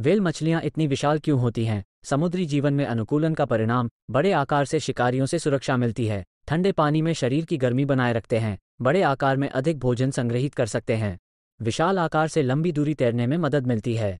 well मछलियां इतनी विशाल क्यों होती हैं समुद्री जीवन में अनुकूलन का परिणाम बड़े आकार से शिकारियों से सुरक्षा मिलती है ठंडे पानी में शरीर की गर्मी बनाए रखते हैं बड़े आकार में अधिक भोजन संग्रहित कर सकते हैं विशाल आकार से लंबी दूरी तैरने में मदद मिलती है